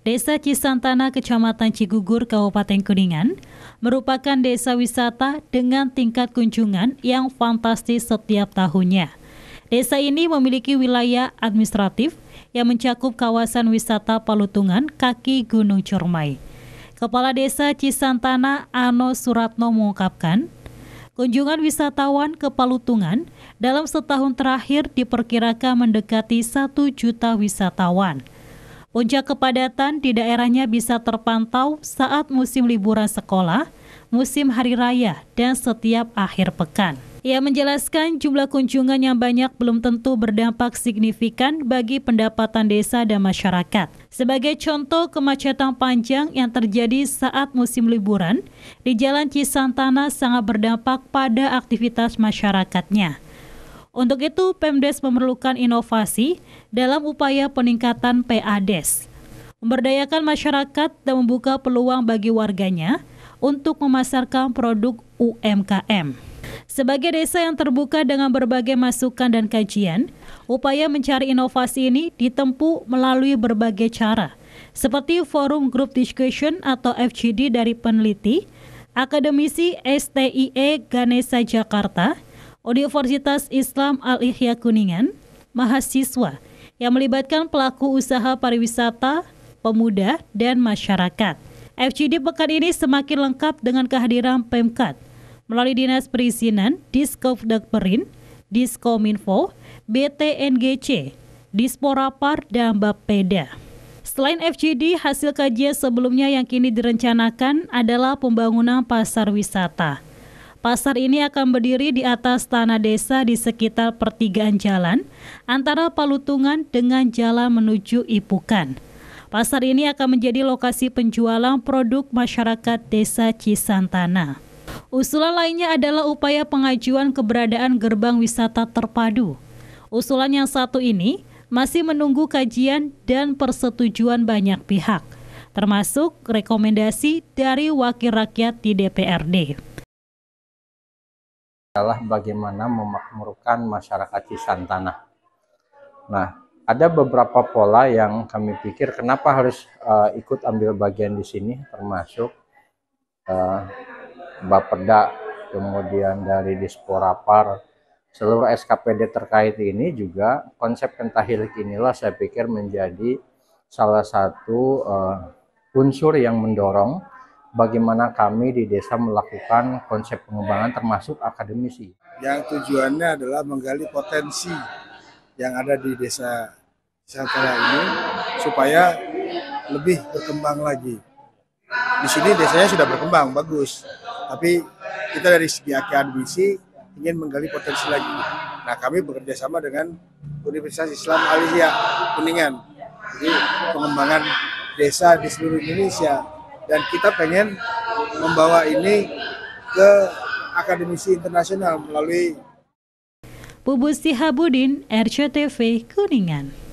Desa Cisantana, Kecamatan Cigugur, Kabupaten Kuningan, merupakan desa wisata dengan tingkat kunjungan yang fantastis setiap tahunnya. Desa ini memiliki wilayah administratif yang mencakup kawasan wisata Palutungan, kaki Gunung Cermai. Kepala Desa Cisantana Ano Suratno mengungkapkan, kunjungan wisatawan ke Palutungan dalam setahun terakhir diperkirakan mendekati satu juta wisatawan. Puncak kepadatan di daerahnya bisa terpantau saat musim liburan sekolah, musim hari raya, dan setiap akhir pekan. Ia menjelaskan jumlah kunjungan yang banyak belum tentu berdampak signifikan bagi pendapatan desa dan masyarakat. Sebagai contoh kemacetan panjang yang terjadi saat musim liburan, di Jalan Cisantana sangat berdampak pada aktivitas masyarakatnya. Untuk itu, Pemdes memerlukan inovasi dalam upaya peningkatan PADES, memberdayakan masyarakat dan membuka peluang bagi warganya untuk memasarkan produk UMKM. Sebagai desa yang terbuka dengan berbagai masukan dan kajian, upaya mencari inovasi ini ditempuh melalui berbagai cara, seperti forum group discussion atau FGD dari peneliti, akademisi STIE Ganesa Jakarta, Universitas Islam Al-Ihya Kuningan, mahasiswa yang melibatkan pelaku usaha pariwisata, pemuda, dan masyarakat. FGD pekan ini semakin lengkap dengan kehadiran Pemkat melalui Dinas Perizinan, Dagperin, Diskominfo, BTNGC, Disporapar, dan Bapeda. Selain FGD, hasil kajian sebelumnya yang kini direncanakan adalah pembangunan pasar wisata. Pasar ini akan berdiri di atas tanah desa di sekitar pertigaan jalan antara Palutungan dengan jalan menuju Ipukan. Pasar ini akan menjadi lokasi penjualan produk masyarakat desa Cisantana. Usulan lainnya adalah upaya pengajuan keberadaan gerbang wisata terpadu. Usulan yang satu ini masih menunggu kajian dan persetujuan banyak pihak, termasuk rekomendasi dari wakil rakyat di DPRD adalah bagaimana memakmurkan masyarakat Cisantana. Nah, ada beberapa pola yang kami pikir kenapa harus uh, ikut ambil bagian di sini, termasuk uh, eh, Bapeda, kemudian dari Disporapar, seluruh SKPD terkait ini juga konsep pentahilik inilah saya pikir menjadi salah satu uh, unsur yang mendorong bagaimana kami di desa melakukan konsep pengembangan termasuk akademisi. Yang tujuannya adalah menggali potensi yang ada di desa Santara ini supaya lebih berkembang lagi. Di sini desanya sudah berkembang, bagus. Tapi kita dari segi akademisi ingin menggali potensi lagi. Nah kami bekerja sama dengan Universitas Islam Aliyah Kuningan. Jadi pengembangan desa di seluruh Indonesia dan kita pengen membawa ini ke akademisi internasional melalui Bubus Sihabudin, RCTV Kuningan.